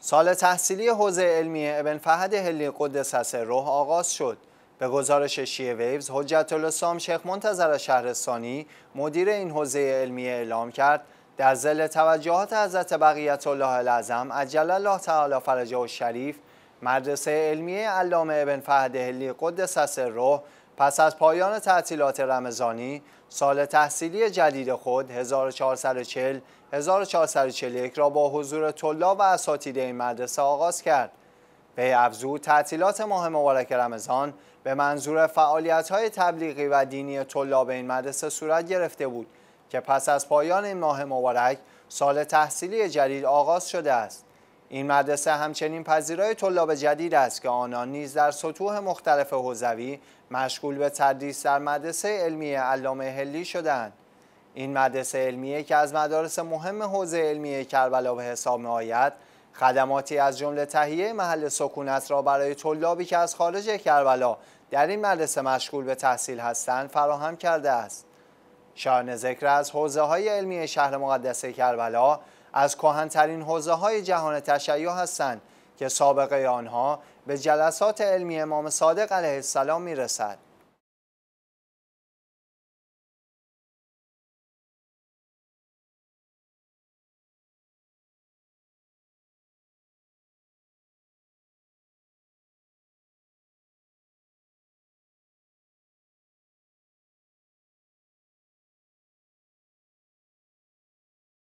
سال تحصیلی حوزه علمی ابن فهد هلی قدس روح آغاز شد. به گزارش شیه ویوز حجت الاسلام شیخ منتظر شهرستانی مدیر این حوزه علمی اعلام کرد در زل توجهات حضرت بقیت الله العظم عجل الله تعالی فرجه و شریف مدرسه علمیه علامه ابن فهد هلی قدس روح پس از پایان تعطیلات رمضانی سال تحصیلی جدید خود 1440 1441 را با حضور طلاب و اساتید این مدرسه آغاز کرد. به افزود تعطیلات ماه مبارک رمضان به منظور فعالیت‌های تبلیغی و دینی طلاب این مدرسه صورت گرفته بود که پس از پایان این ماه مبارک سال تحصیلی جدید آغاز شده است. این مدرسه همچنین پذیرای طلاب جدید است که آنان نیز در سطوح مختلف حوزوی مشغول به تدریس در مدرسه علمی علامه هلی شدند. این مدرسه علمیه که از مدارس مهم حوزه علمی کربلا به حساب میآید خدماتی از جمله تهیه محل سکونت را برای طلابی که از خارج کربلا در این مدرسه مشغول به تحصیل هستند فراهم کرده است. شان ذکر از حوزه های علمی شهر مقدس کربلا از کهنترین حوزه های جهان تشیع هستند که سابقه آنها به جلسات علمی امام صادق علیه السلام می